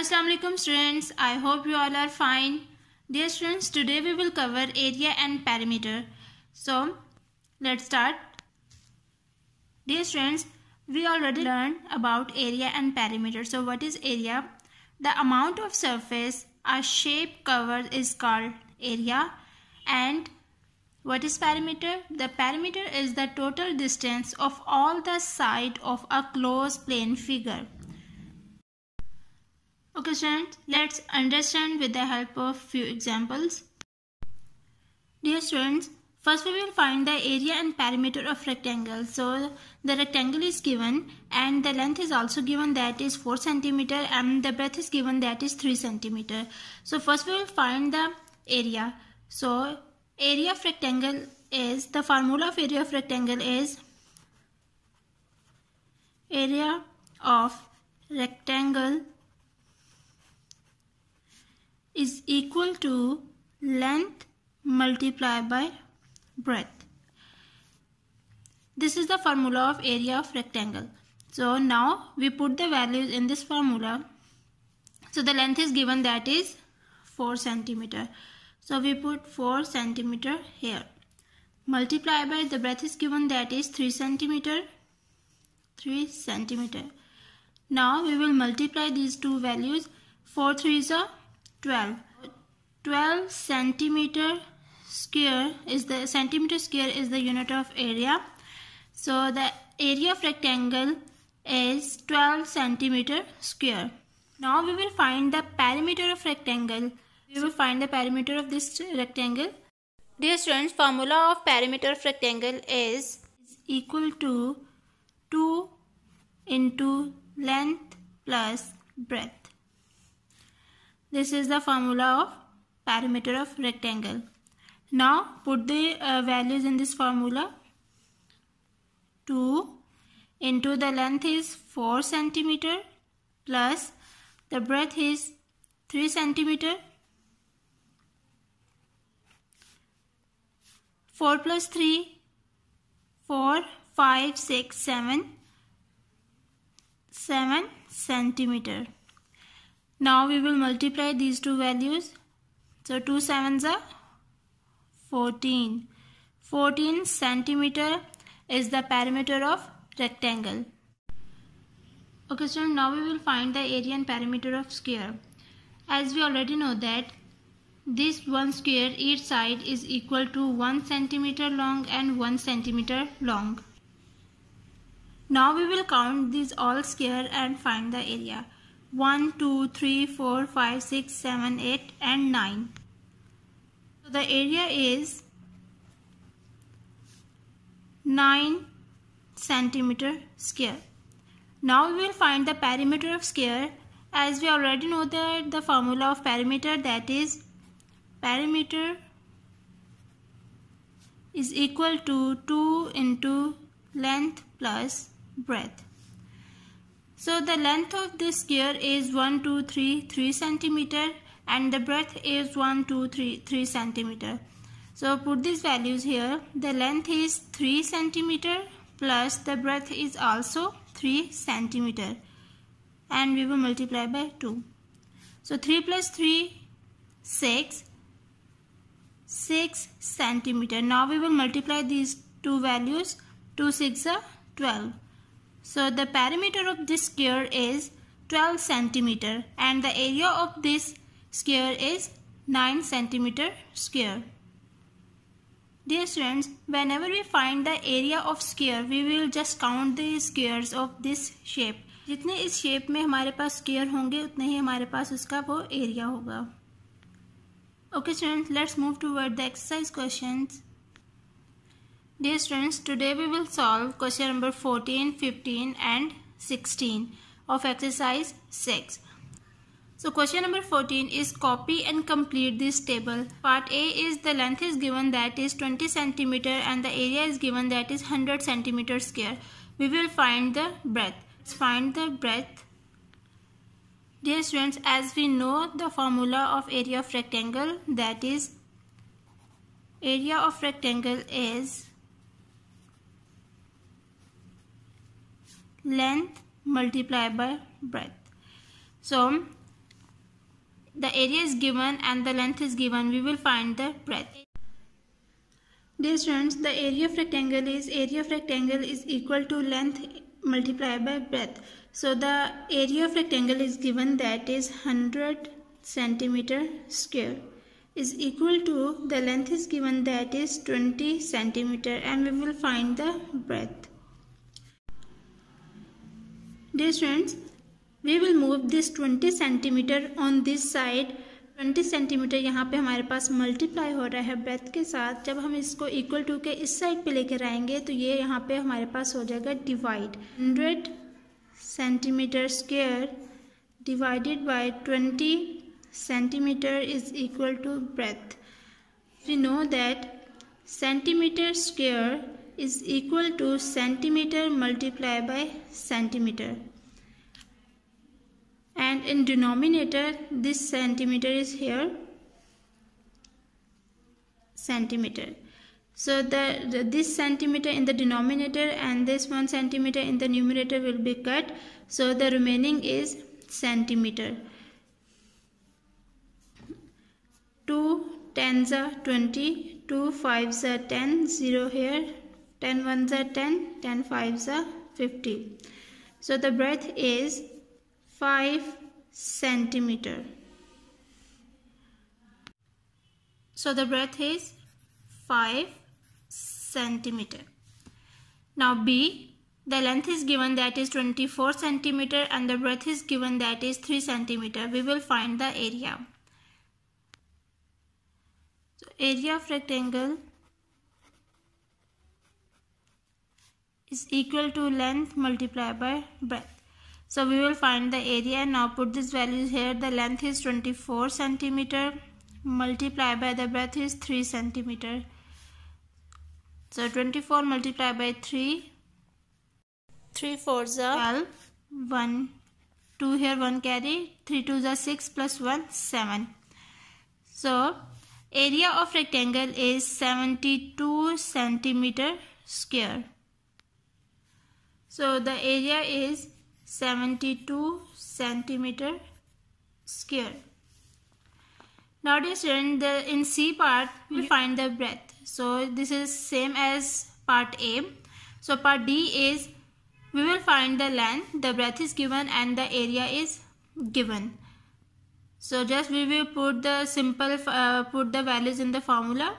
Assalamualaikum students I hope you all are fine dear students today we will cover area and perimeter so let's start dear students we already learned about area and perimeter so what is area the amount of surface a shape covers is called area and what is perimeter? The perimeter is the total distance of all the side of a closed plane figure. Okay students, let's understand with the help of few examples. Dear students, first we will find the area and perimeter of rectangle. So the rectangle is given and the length is also given that is 4 centimeter and the breadth is given that is 3 centimeter. So first we will find the area. So area of rectangle is the formula of area of rectangle is area of rectangle is equal to length multiplied by breadth. This is the formula of area of rectangle. So now we put the values in this formula. So the length is given that is 4 centimeter. So we put 4 centimeter here. Multiply by the breadth is given that is 3 centimeter. 3 centimeter. Now we will multiply these two values. 4 3 is a 12 12 centimeter square is the centimeter square is the unit of area so the area of rectangle is 12 centimeter square now we will find the perimeter of rectangle we will find the perimeter of this rectangle dear students formula of perimeter of rectangle is equal to 2 into length plus breadth this is the formula of perimeter of rectangle. Now put the uh, values in this formula. 2 into the length is 4 centimeter plus the breadth is 3 centimeter. 4 plus 3, 4, 5, 6, 7, 7 centimeter. Now we will multiply these two values. So 2 sevens are 14. 14 centimeter is the perimeter of rectangle. Okay so now we will find the area and perimeter of square. As we already know that this one square each side is equal to 1 centimeter long and 1 centimeter long. Now we will count these all square and find the area. 1, 2, 3, 4, 5, 6, 7, 8 and 9. So the area is 9 centimeter square. Now we will find the perimeter of square as we already know that the formula of perimeter that is perimeter is equal to 2 into length plus breadth. So the length of this gear is 1, 2, 3, 3 centimeter and the breadth is 1, 2, 3, 3 centimeter. So put these values here. The length is 3 centimeter plus the breadth is also 3 centimeter and we will multiply by 2. So 3 plus 3 6 6 centimeter. Now we will multiply these two values 2 6 are 12. So the perimeter of this square is 12 cm and the area of this square is 9 cm square. Dear students, whenever we find the area of square, we will just count the squares of this shape. जितने इस shape में हमारे पास square होंगे उतने ही हमारे पास उसका वो area होगा okay students let's move towards the exercise questions Dear students, today we will solve question number 14, 15 and 16 of exercise 6. So question number 14 is copy and complete this table. Part A is the length is given that is 20 centimeter and the area is given that is 100 centimeter square. We will find the breadth. Let's find the breadth. Dear students, as we know the formula of area of rectangle that is area of rectangle is length multiplied by breadth. So the area is given and the length is given. We will find the breadth. Dear students, the area of rectangle is area of rectangle is equal to length multiplied by breadth. So the area of rectangle is given that is 100 centimeter square is equal to the length is given that is 20 centimeter and we will find the breadth. Dear students, we will move this 20 centimeter on this side twenty centimetre यहाँ पे हमारे पास multiply हो रहा है breath के साथ जब हम इसको इक्वल टू के इस साइड पे लेकर आएंगे तो ये यहाँ पे हमारे पास हो जाएगा divide hundred centimetre square divided by twenty centimetre is equal to breadth we know that centimetre square is equal to centimeter multiplied by centimeter and in denominator this centimeter is here centimeter so the, the, this centimeter in the denominator and this one centimeter in the numerator will be cut so the remaining is centimeter 2 tens are 20 2 fives are 10 0 here 10 ones are 10, 10 fives are 50. So the breadth is 5 centimeter. So the breadth is 5 centimeter. Now B, the length is given that is 24 centimeter and the breadth is given that is 3 centimeter. We will find the area. So area of rectangle is equal to length multiplied by breadth. So we will find the area. Now put this value here. The length is 24 centimeter multiplied by the breadth is 3 centimeter. So 24 multiplied by 3. 3 fours are 12. 1, 2 here 1 carry. 3 twos are 6 plus 1, 7. So area of rectangle is 72 centimeter square. So the area is 72 centimeter square. Now dear student, the, in C part we find the breadth. So this is same as part A. So part D is we will find the length, the breadth is given and the area is given. So just we will put the simple uh, put the values in the formula.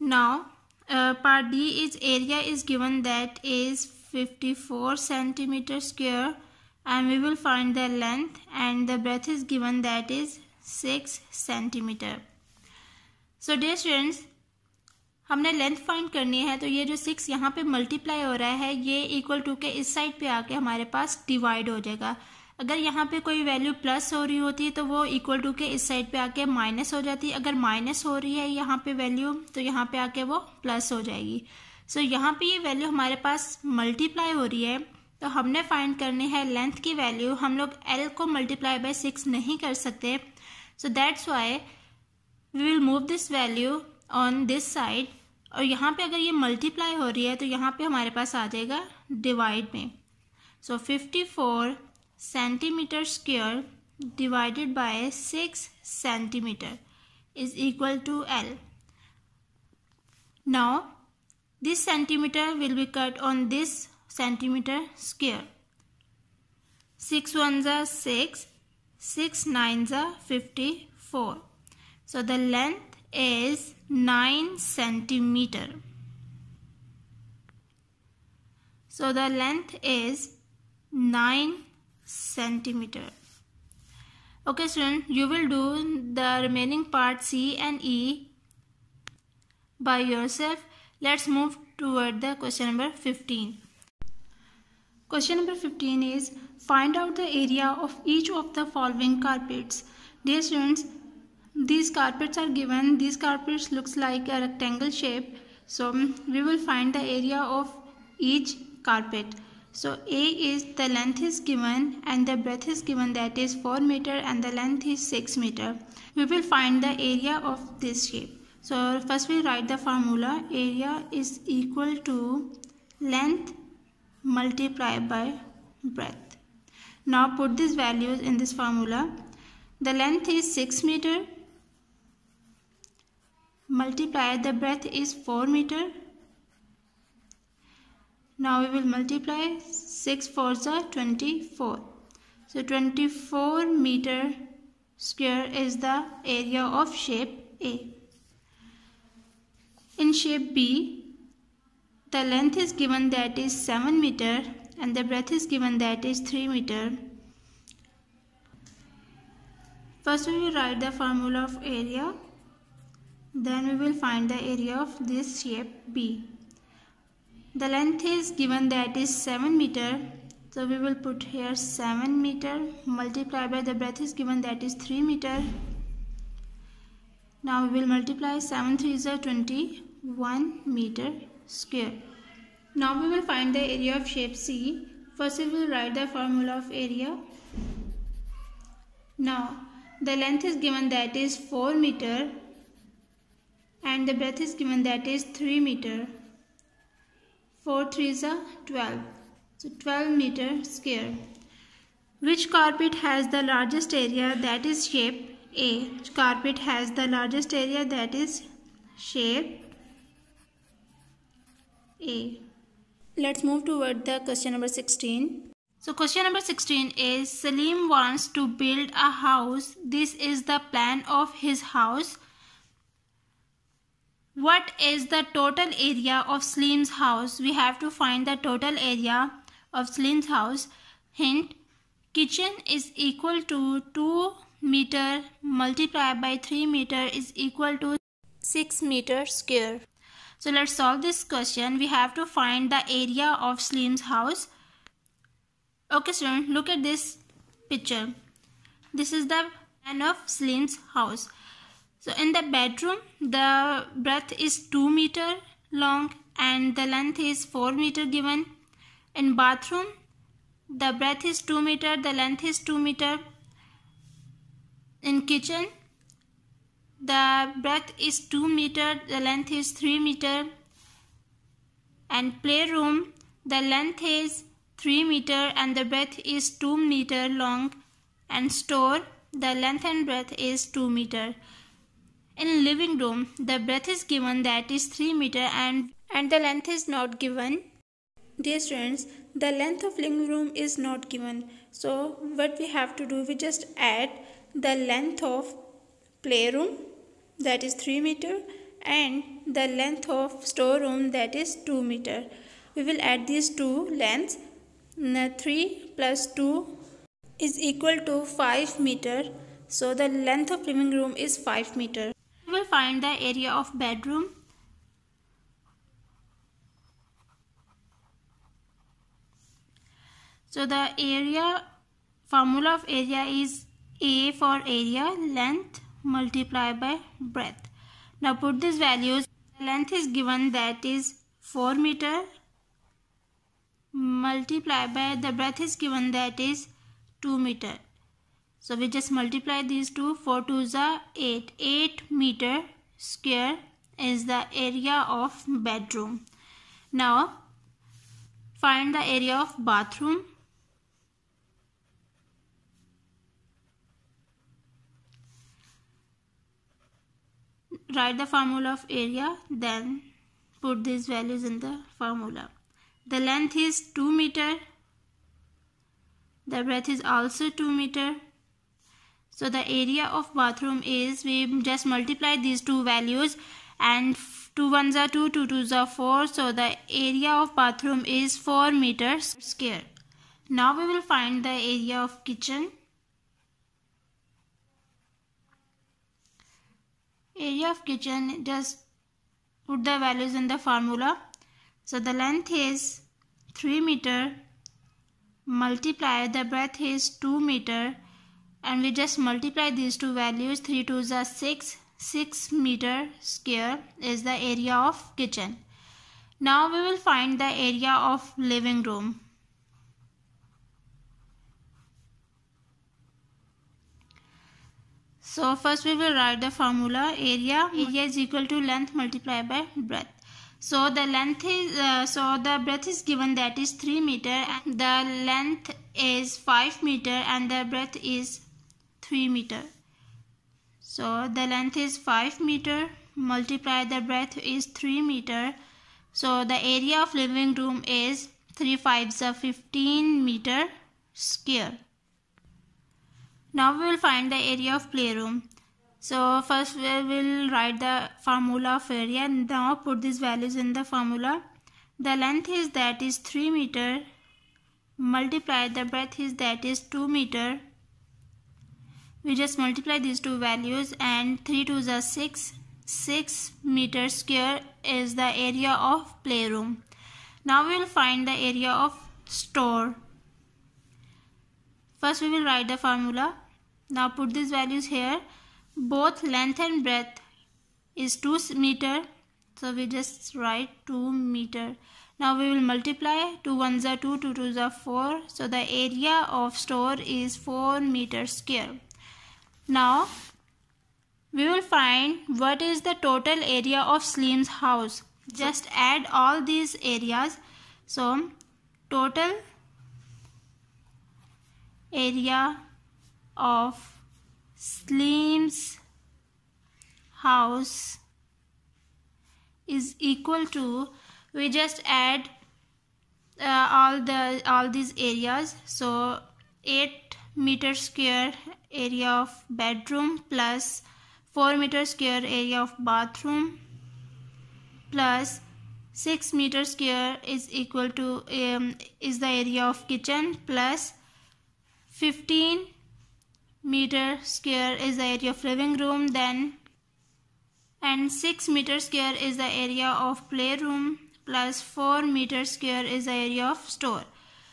Now uh, part D is area is given that is 54 centimeter square and we will find the length and the breadth is given that is 6 centimeter. So dear students हमने length find करनी है तो ये जो six यहाँ पे multiply हो रहा है ये इक्वल टू के इस साइड पे आके हमारे पास डिवाइड हो जाएगा अगर यहाँ पे कोई वैल्यू प्लस हो रही होती है तो वो इक्वल टू के इस साइड पे आके माइनस हो जाती है अगर माइनस हो रही है यहाँ पे वैल्यू तो यहाँ पे आके वो प्लस हो जाएगी सो so, यहाँ पे ये वैल्यू हमारे पास मल्टीप्लाई हो रही है तो हमने फाइंड करनी है लेंथ की वैल्यू हम लोग एल को मल्टीप्लाई बाय सिक्स नहीं कर सकते so that's why we will move this value on this side और यहाँ पे अगर ये मल्टीप्लाई हो रही है तो यहाँ पे हमारे पास आ जाएगा डिवाइड में so fifty four centimeter square divided by 6 centimeter is equal to L. Now this centimeter will be cut on this centimeter square. 6 ones are 6, 6 nines are 54. So the length is 9 centimeter. So the length is 9 centimeter okay student you will do the remaining part c and e by yourself let's move toward the question number 15 question number 15 is find out the area of each of the following carpets dear students these carpets are given these carpets looks like a rectangle shape so we will find the area of each carpet so A is the length is given and the breadth is given that is 4 meter and the length is 6 meter. We will find the area of this shape. So first we write the formula area is equal to length multiplied by breadth. Now put these values in this formula. The length is 6 meter multiply the breadth is 4 meter now we will multiply 6 for the 24. So 24 meter square is the area of shape A. In shape B, the length is given that is 7 meter and the breadth is given that is 3 meter. First we will write the formula of area. Then we will find the area of this shape B the length is given that is 7 meter so we will put here 7 meter multiplied by the breadth is given that is 3 meter now we will multiply 7 3 is 21 meter square now we will find the area of shape C first we will write the formula of area now the length is given that is 4 meter and the breadth is given that is 3 meter 4 3 is a 12. So 12 meter square. Which carpet has the largest area that is shape A? Which carpet has the largest area that is shape A? Let's move toward the question number 16. So question number 16 is Salim wants to build a house. This is the plan of his house. What is the total area of Slim's house? We have to find the total area of Slim's house. Hint, kitchen is equal to 2 meter multiplied by 3 meter is equal to 6 meter square. So let's solve this question. We have to find the area of Slim's house. Okay students, look at this picture. This is the end of Slim's house. So in the bedroom, the breadth is 2 meter long and the length is 4 meter given. In bathroom, the breadth is 2 meter, the length is 2 meter. In kitchen, the breadth is 2 meter, the length is 3 meter. And playroom, the length is 3 meter and the breadth is 2 meter long. And store, the length and breadth is 2 meter. In living room, the breadth is given that is 3 meter and, and the length is not given. Dear students, the length of living room is not given. So what we have to do, we just add the length of playroom that is 3 meter and the length of storeroom that is 2 meter. We will add these two lengths. 3 plus 2 is equal to 5 meter. So the length of living room is 5 meter will find the area of bedroom so the area formula of area is a for area length multiplied by breadth now put these values length is given that is 4 meter multiplied by the breadth is given that is 2 meter so we just multiply these two. 4 to the 8. 8 meter square is the area of bedroom. Now find the area of bathroom. Write the formula of area then put these values in the formula. The length is 2 meter. The breadth is also 2 meter. So the area of bathroom is, we just multiply these two values and 2 ones are 2, 2 twos are 4. So the area of bathroom is 4 meters square. Now we will find the area of kitchen. Area of kitchen, just put the values in the formula. So the length is 3 meter multiply the breadth is 2 meter and we just multiply these two values 3 to the 6 6 meter square is the area of kitchen now we will find the area of living room so first we will write the formula area area is equal to length multiplied by breadth so the length is uh, so the breadth is given that is 3 meter and the length is 5 meter and the breadth is 3 meter so the length is 5 meter multiply the breadth is 3 meter so the area of living room is 3 fives So 15 meter square now we will find the area of playroom so first we will write the formula of area now put these values in the formula the length is that is 3 meter multiply the breadth is that is 2 meter we just multiply these two values and 3 to the 6 6 meter square is the area of playroom now we will find the area of store first we will write the formula now put these values here both length and breadth is 2 meter so we just write 2 meter. Now we will multiply 2 1s are 2, 2 2s are 4. So the area of store is 4 meter square. Now we will find what is the total area of Slim's house. Just add all these areas. So total area of Slim's house is equal to we just add uh, all the all these areas so 8 meter square area of bedroom plus 4 meter square area of bathroom plus 6 meter square is equal to um, is the area of kitchen plus 15 meter square is the area of living room then and 6 meter square is the area of playroom plus 4 meter square is the area of store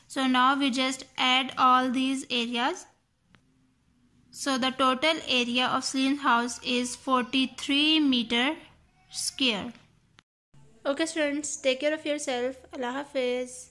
so now we just add all these areas so the total area of Slim house is 43 meter square. Okay students, take care of yourself. Allah Hafiz.